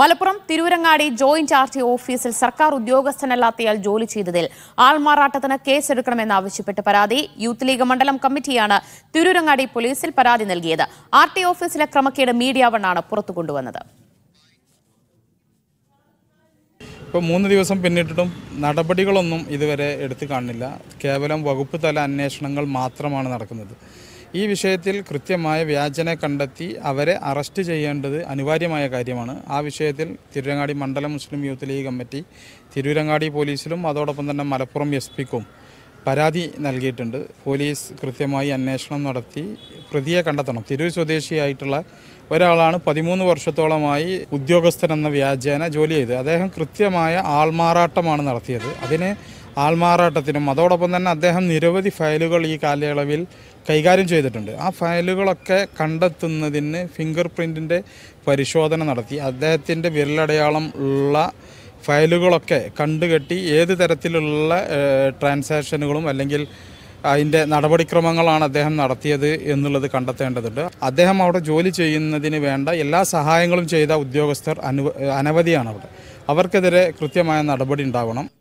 Malappuram Tirurangadi joint RT ഓഫീസിൽ സർക്കാർ ഉദ്യോഗസ്ഥനല്ലാത്തയാൾ ജോലി ചെയ്തതിൽ ആൾമാറാട്ടത്തിന് കേസെടുക്കണമെന്നാവശ്യപ്പെട്ട് പരാതി യൂത്ത് ലീഗ് മണ്ഡലം കമ്മിറ്റിയാണ് തിരൂരങ്ങാടി പോലീസിൽ പരാതി നൽകിയത് ആർ ടി ഓഫീസിലെ ക്രമക്കേട് മീഡിയ വണ്ണാണ് പുറത്തു കൊണ്ടുവന്നത് ഇപ്പോൾ മൂന്ന് ദിവസം പിന്നിട്ടിട്ടും നടപടികളൊന്നും ഇതുവരെ എടുത്തു കാണുന്നില്ല കേവലം വകുപ്പ് തല അന്വേഷണങ്ങൾ മാത്രമാണ് നടക്കുന്നത് ഈ വിഷയത്തിൽ കൃത്യമായ വ്യാജനെ കണ്ടെത്തി അവരെ അറസ്റ്റ് ചെയ്യേണ്ടത് അനിവാര്യമായ കാര്യമാണ് ആ വിഷയത്തിൽ തിരുരങ്ങാടി മണ്ഡലം മുസ്ലിം യൂത്ത് ലീഗ് കമ്മിറ്റി തിരുരങ്ങാടി പോലീസിലും അതോടൊപ്പം തന്നെ മലപ്പുറം എസ് പിക്കും പരാതി നൽകിയിട്ടുണ്ട് പോലീസ് കൃത്യമായി അന്വേഷണം നടത്തി പ്രതിയെ കണ്ടെത്തണം തിരൂർ സ്വദേശിയായിട്ടുള്ള ഒരാളാണ് പതിമൂന്ന് വർഷത്തോളമായി ഉദ്യോഗസ്ഥൻ എന്ന വ്യാജേന ജോലി ചെയ്ത് അദ്ദേഹം കൃത്യമായ ആൾമാറാട്ടമാണ് നടത്തിയത് അതിന് ആൾമാറാട്ടത്തിനും അതോടൊപ്പം തന്നെ അദ്ദേഹം നിരവധി ഫയലുകൾ ഈ കാലയളവിൽ കൈകാര്യം ചെയ്തിട്ടുണ്ട് ആ ഫയലുകളൊക്കെ കണ്ടെത്തുന്നതിന് ഫിംഗർ പ്രിൻറ്റിൻ്റെ പരിശോധന നടത്തി അദ്ദേഹത്തിൻ്റെ വിരലടയാളം ഉള്ള ഫയലുകളൊക്കെ കണ്ടുകെട്ടി ഏത് തരത്തിലുള്ള ട്രാൻസാക്ഷനുകളും അല്ലെങ്കിൽ അതിൻ്റെ നടപടിക്രമങ്ങളാണ് അദ്ദേഹം നടത്തിയത് എന്നുള്ളത് കണ്ടെത്തേണ്ടതുണ്ട് അദ്ദേഹം അവിടെ ജോലി ചെയ്യുന്നതിന് വേണ്ട എല്ലാ സഹായങ്ങളും ചെയ്ത ഉദ്യോഗസ്ഥർ അനു അനവധിയാണ് അവിടെ അവർക്കെതിരെ കൃത്യമായ നടപടി ഉണ്ടാവണം